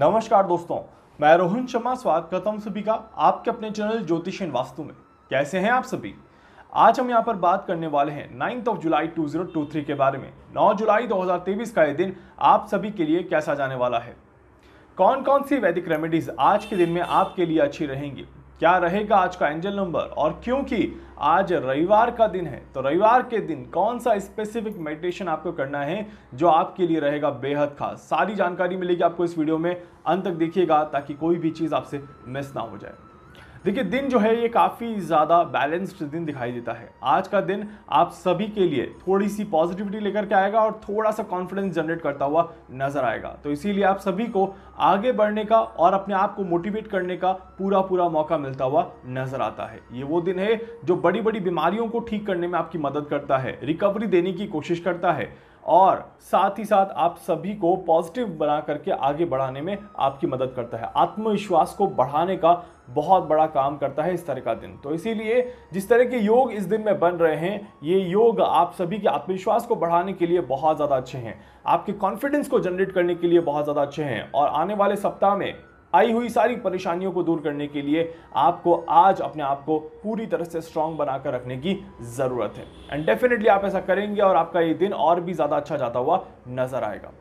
नमस्कार दोस्तों मैं रोहन शर्मा स्वागत करता हूँ सभी का आपके अपने चैनल ज्योतिष एंड वास्तु में कैसे हैं आप सभी आज हम यहाँ पर बात करने वाले हैं नाइन्थ ऑफ जुलाई 2023 के बारे में 9 जुलाई 2023 का ये दिन आप सभी के लिए कैसा जाने वाला है कौन कौन सी वैदिक रेमेडीज आज के दिन में आपके लिए अच्छी रहेंगी क्या रहेगा आज का एंजल नंबर और क्योंकि आज रविवार का दिन है तो रविवार के दिन कौन सा स्पेसिफिक मेडिटेशन आपको करना है जो आपके लिए रहेगा बेहद खास सारी जानकारी मिलेगी आपको इस वीडियो में अंत तक देखिएगा ताकि कोई भी चीज़ आपसे मिस ना हो जाए देखिए दिन जो है ये काफ़ी ज़्यादा बैलेंस्ड दिन दिखाई देता है आज का दिन आप सभी के लिए थोड़ी सी पॉजिटिविटी लेकर के आएगा और थोड़ा सा कॉन्फिडेंस जनरेट करता हुआ नजर आएगा तो इसीलिए आप सभी को आगे बढ़ने का और अपने आप को मोटिवेट करने का पूरा पूरा मौका मिलता हुआ नजर आता है ये वो दिन है जो बड़ी बड़ी बीमारियों को ठीक करने में आपकी मदद करता है रिकवरी देने की कोशिश करता है और साथ ही साथ आप सभी को पॉजिटिव बना करके आगे बढ़ाने में आपकी मदद करता है आत्मविश्वास को बढ़ाने का बहुत बड़ा काम करता है इस तरह का दिन तो इसीलिए जिस तरह के योग इस दिन में बन रहे हैं ये योग आप सभी के आत्मविश्वास को बढ़ाने के लिए बहुत ज़्यादा अच्छे हैं आपके कॉन्फिडेंस को जनरेट करने के लिए बहुत ज़्यादा अच्छे हैं और आने वाले सप्ताह में आई हुई सारी परेशानियों को दूर करने के लिए आपको आज अपने आप को पूरी तरह से स्ट्रांग बनाकर रखने की ज़रूरत है एंड डेफिनेटली आप ऐसा करेंगे और आपका ये दिन और भी ज़्यादा अच्छा जाता हुआ नजर आएगा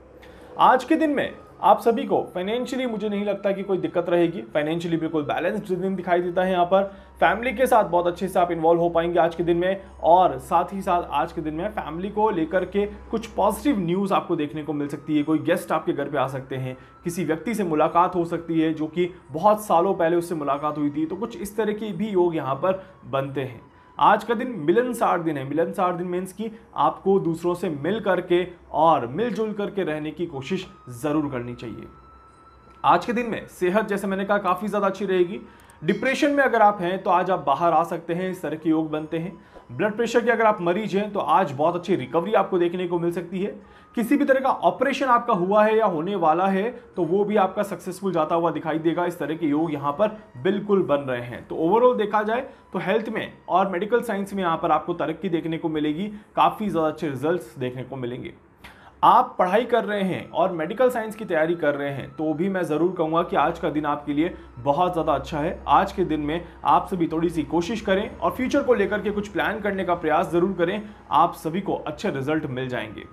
आज के दिन में आप सभी को फाइनेंशियली मुझे नहीं लगता कि कोई दिक्कत रहेगी फाइनेंशियली बिल्कुल बैलेंस्ड दिन दिखाई देता है यहाँ पर फैमिली के साथ बहुत अच्छे से आप इन्वॉल्व हो पाएंगे आज के दिन में और साथ ही साथ आज के दिन में फैमिली को लेकर के कुछ पॉजिटिव न्यूज़ आपको देखने को मिल सकती है कोई गेस्ट आपके घर पे आ सकते हैं किसी व्यक्ति से मुलाकात हो सकती है जो कि बहुत सालों पहले उससे मुलाकात हुई थी तो कुछ इस तरह के भी योग यहाँ पर बनते हैं आज का दिन मिलनसार दिन है मिलनसार दिन मीन्स कि आपको दूसरों से मिल करके और मिलजुल करके रहने की कोशिश ज़रूर करनी चाहिए आज के दिन में सेहत जैसे मैंने कहा काफ़ी ज़्यादा अच्छी रहेगी डिप्रेशन में अगर आप हैं तो आज आप बाहर आ सकते हैं इस तरह के योग बनते हैं ब्लड प्रेशर के अगर आप मरीज हैं तो आज बहुत अच्छी रिकवरी आपको देखने को मिल सकती है किसी भी तरह का ऑपरेशन आपका हुआ है या होने वाला है तो वो भी आपका सक्सेसफुल जाता हुआ दिखाई देगा इस तरह के योग यहाँ पर बिल्कुल बन रहे हैं तो ओवरऑल देखा जाए तो हेल्थ में और मेडिकल साइंस में यहाँ पर आपको तरक्की देखने को मिलेगी काफ़ी ज़्यादा अच्छे रिजल्ट देखने को मिलेंगे आप पढ़ाई कर रहे हैं और मेडिकल साइंस की तैयारी कर रहे हैं तो भी मैं ज़रूर कहूँगा कि आज का दिन आपके लिए बहुत ज़्यादा अच्छा है आज के दिन में आप सभी थोड़ी सी कोशिश करें और फ्यूचर को लेकर के कुछ प्लान करने का प्रयास ज़रूर करें आप सभी को अच्छे रिजल्ट मिल जाएंगे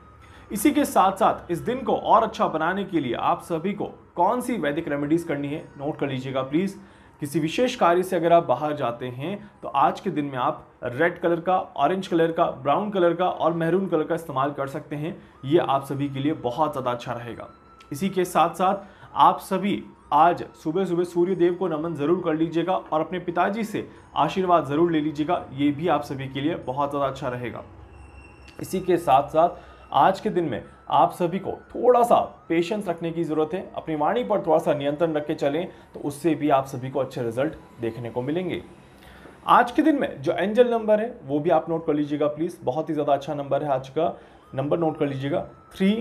इसी के साथ साथ इस दिन को और अच्छा बनाने के लिए आप सभी को कौन सी वैदिक रेमेडीज़ करनी है नोट कर लीजिएगा प्लीज़ किसी विशेष कार्य से अगर आप बाहर जाते हैं तो आज के दिन में आप रेड कलर का ऑरेंज कलर का ब्राउन कलर का और मेहरून कलर का इस्तेमाल कर सकते हैं ये आप सभी के लिए बहुत ज़्यादा अच्छा रहेगा इसी के साथ साथ आप सभी आज सुबह सुबह सूर्य देव को नमन ज़रूर कर लीजिएगा और अपने पिताजी से आशीर्वाद ज़रूर ले लीजिएगा ये भी आप सभी के लिए बहुत ज़्यादा अच्छा रहेगा इसी के साथ साथ आज के दिन में आप सभी को थोड़ा सा पेशेंस रखने की ज़रूरत है अपनी वाणी पर थोड़ा सा नियंत्रण रख के चलें तो उससे भी आप सभी को अच्छे रिजल्ट देखने को मिलेंगे आज के दिन में जो एंजल नंबर है वो भी आप नोट कर लीजिएगा प्लीज़ बहुत ही ज़्यादा अच्छा नंबर है आज का नंबर नोट कर लीजिएगा three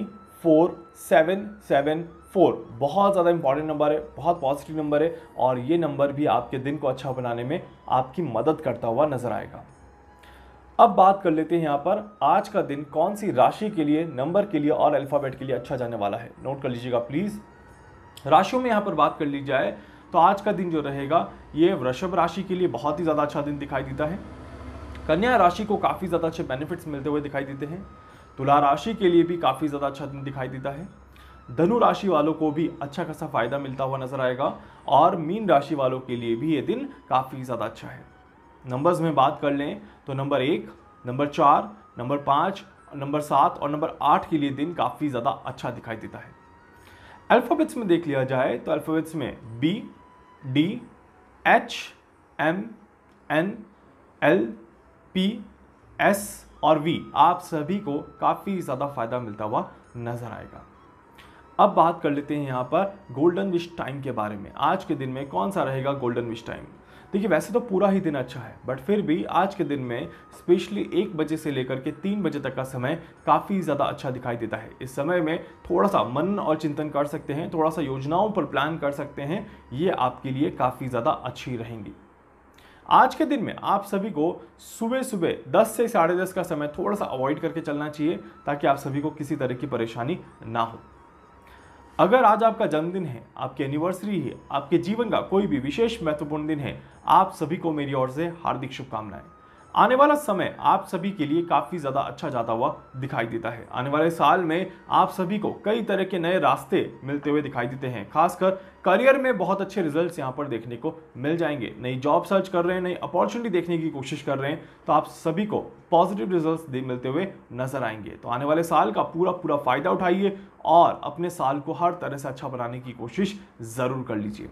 four seven seven four बहुत ज़्यादा इंपॉर्टेंट नंबर है बहुत पॉजिटिव नंबर है और ये नंबर भी आपके दिन को अच्छा बनाने में आपकी मदद करता हुआ नज़र आएगा अब बात कर लेते हैं यहाँ पर आज का दिन कौन सी राशि के लिए नंबर के लिए और अल्फ़ाबेट के लिए अच्छा जाने वाला है नोट कर लीजिएगा प्लीज़ राशियों में यहाँ पर बात कर ली जाए तो आज का दिन जो रहेगा ये वृषभ राशि के लिए बहुत ही ज़्यादा अच्छा दिन दिखाई देता है कन्या राशि को काफ़ी ज़्यादा अच्छे बेनिफिट्स मिलते हुए दिखाई देते हैं तुला राशि के लिए भी काफ़ी ज़्यादा अच्छा दिन दिखाई देता है धनु राशि वालों को भी अच्छा खासा फायदा मिलता हुआ नजर आएगा और मीन राशि वालों के लिए भी ये दिन काफ़ी ज़्यादा अच्छा है नंबर्स में बात कर लें तो नंबर एक नंबर चार नंबर पाँच नंबर सात और नंबर आठ के लिए दिन काफ़ी ज़्यादा अच्छा दिखाई देता है अल्फ़ाबेट्स में देख लिया जाए तो अल्फ़ाबेट्स में B D H M N L P S और वी आप सभी को काफ़ी ज़्यादा फ़ायदा मिलता हुआ नज़र आएगा अब बात कर लेते हैं यहाँ पर गोल्डन विश टाइम के बारे में आज के दिन में कौन सा रहेगा गोल्डन विश टाइम देखिए वैसे तो पूरा ही दिन अच्छा है बट फिर भी आज के दिन में स्पेशली एक बजे से लेकर के तीन बजे तक का समय काफ़ी ज़्यादा अच्छा दिखाई देता है इस समय में थोड़ा सा मन और चिंतन कर सकते हैं थोड़ा सा योजनाओं पर प्लान कर सकते हैं ये आपके लिए काफ़ी ज़्यादा अच्छी रहेंगी आज के दिन में आप सभी को सुबह सुबह 10 से साढ़े दस का समय थोड़ा सा अवॉइड करके चलना चाहिए ताकि आप सभी को किसी तरह की परेशानी ना हो अगर आज आपका जन्मदिन है आपकी एनिवर्सरी है आपके जीवन का कोई भी विशेष महत्वपूर्ण दिन है आप सभी को मेरी ओर से हार्दिक शुभकामनाएं आने वाला समय आप सभी के लिए काफ़ी ज़्यादा अच्छा जाता हुआ दिखाई देता है आने वाले साल में आप सभी को कई तरह के नए रास्ते मिलते हुए दिखाई देते हैं खासकर करियर में बहुत अच्छे रिजल्ट्स यहाँ पर देखने को मिल जाएंगे नई जॉब सर्च कर रहे हैं नई अपॉर्चुनिटी देखने की कोशिश कर रहे हैं तो आप सभी को पॉजिटिव रिजल्ट्स मिलते हुए नजर आएंगे तो आने वाले साल का पूरा पूरा फ़ायदा उठाइए और अपने साल को हर तरह से अच्छा बनाने की कोशिश ज़रूर कर लीजिए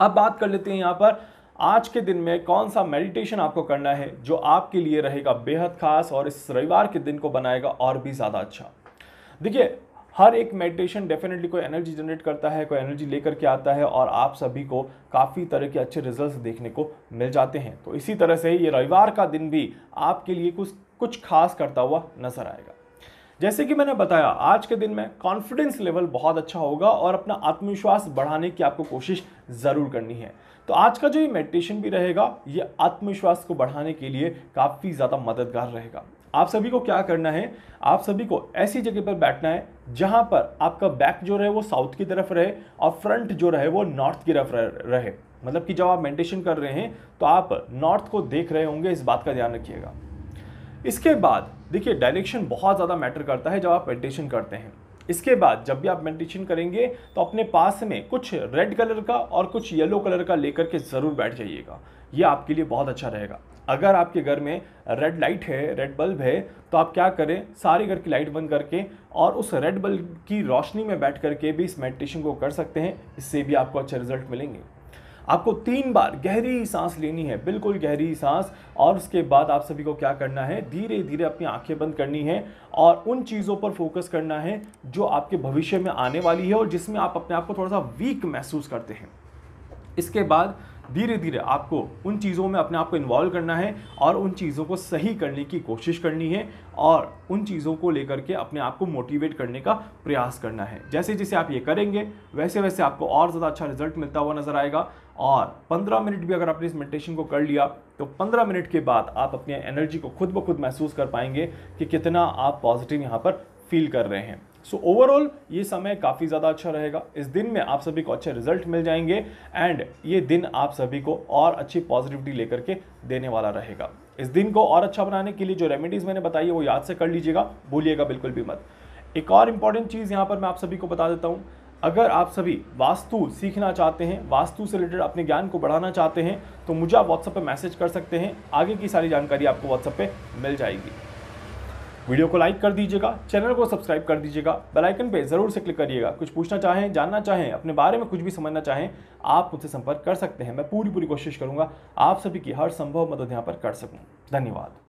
अब बात कर लेते हैं यहाँ पर आज के दिन में कौन सा मेडिटेशन आपको करना है जो आपके लिए रहेगा बेहद खास और इस रविवार के दिन को बनाएगा और भी ज़्यादा अच्छा देखिए हर एक मेडिटेशन डेफिनेटली कोई एनर्जी जनरेट करता है कोई एनर्जी लेकर के आता है और आप सभी को काफ़ी तरह के अच्छे रिजल्ट्स देखने को मिल जाते हैं तो इसी तरह से ये रविवार का दिन भी आपके लिए कुछ कुछ खास करता हुआ नजर आएगा जैसे कि मैंने बताया आज के दिन में कॉन्फिडेंस लेवल बहुत अच्छा होगा और अपना आत्मविश्वास बढ़ाने की आपको कोशिश ज़रूर करनी है तो आज का जो ये मेडिटेशन भी रहेगा ये आत्मविश्वास को बढ़ाने के लिए काफ़ी ज़्यादा मददगार रहेगा आप सभी को क्या करना है आप सभी को ऐसी जगह पर बैठना है जहाँ पर आपका बैक जो रहे वो साउथ की तरफ रहे और फ्रंट जो रहे वो नॉर्थ की तरफ रहे मतलब कि जब आप मेडिटेशन कर रहे हैं तो आप नॉर्थ को देख रहे होंगे इस बात का ध्यान रखिएगा इसके बाद देखिए डायरेक्शन बहुत ज़्यादा मैटर करता है जब आप मेडिटेशन करते हैं इसके बाद जब भी आप मेडिटेशन करेंगे तो अपने पास में कुछ रेड कलर का और कुछ येलो कलर का लेकर के ज़रूर बैठ जाइएगा ये आपके लिए बहुत अच्छा रहेगा अगर आपके घर में रेड लाइट है रेड बल्ब है तो आप क्या करें सारे घर की लाइट बंद करके और उस रेड बल्ब की रोशनी में बैठ करके भी इस मेडिटेशन को कर सकते हैं इससे भी आपको अच्छे रिजल्ट मिलेंगे आपको तीन बार गहरी सांस लेनी है बिल्कुल गहरी सांस और उसके बाद आप सभी को क्या करना है धीरे धीरे अपनी आंखें बंद करनी है और उन चीज़ों पर फोकस करना है जो आपके भविष्य में आने वाली है और जिसमें आप अपने आप को थोड़ा सा वीक महसूस करते हैं इसके बाद धीरे धीरे आपको उन चीज़ों में अपने आप को इन्वॉल्व करना है और उन चीज़ों को सही करने की कोशिश करनी है और उन चीज़ों को लेकर के अपने आप को मोटिवेट करने का प्रयास करना है जैसे जैसे आप ये करेंगे वैसे वैसे आपको और ज़्यादा अच्छा रिजल्ट मिलता हुआ नज़र आएगा और 15 मिनट भी अगर आपने इस मेडिटेशन को कर लिया तो 15 मिनट के बाद आप अपनी एनर्जी को खुद ब खुद महसूस कर पाएंगे कि कितना आप पॉजिटिव यहाँ पर फील कर रहे हैं सो so, ओवरऑल ये समय काफ़ी ज़्यादा अच्छा रहेगा इस दिन में आप सभी को अच्छे रिजल्ट मिल जाएंगे एंड ये दिन आप सभी को और अच्छी पॉजिटिविटी लेकर के देने वाला रहेगा इस दिन को और अच्छा बनाने के लिए जो रेमेडीज़ मैंने बताई है वो याद से कर लीजिएगा भूलिएगा बिल्कुल भी मत एक और इम्पॉर्टेंट चीज़ यहाँ पर मैं आप सभी को बता देता हूँ अगर आप सभी वास्तु सीखना चाहते हैं वास्तु से रिलेटेड अपने ज्ञान को बढ़ाना चाहते हैं तो मुझे आप व्हाट्सएप पर मैसेज कर सकते हैं आगे की सारी जानकारी आपको व्हाट्सएप पर मिल जाएगी वीडियो को लाइक कर दीजिएगा चैनल को सब्सक्राइब कर दीजिएगा बेल आइकन पे ज़रूर से क्लिक करिएगा कुछ पूछना चाहें जानना चाहें अपने बारे में कुछ भी समझना चाहें आप मुझसे संपर्क कर सकते हैं मैं पूरी पूरी कोशिश करूँगा आप सभी की हर संभव मदद यहाँ पर कर सकूँ धन्यवाद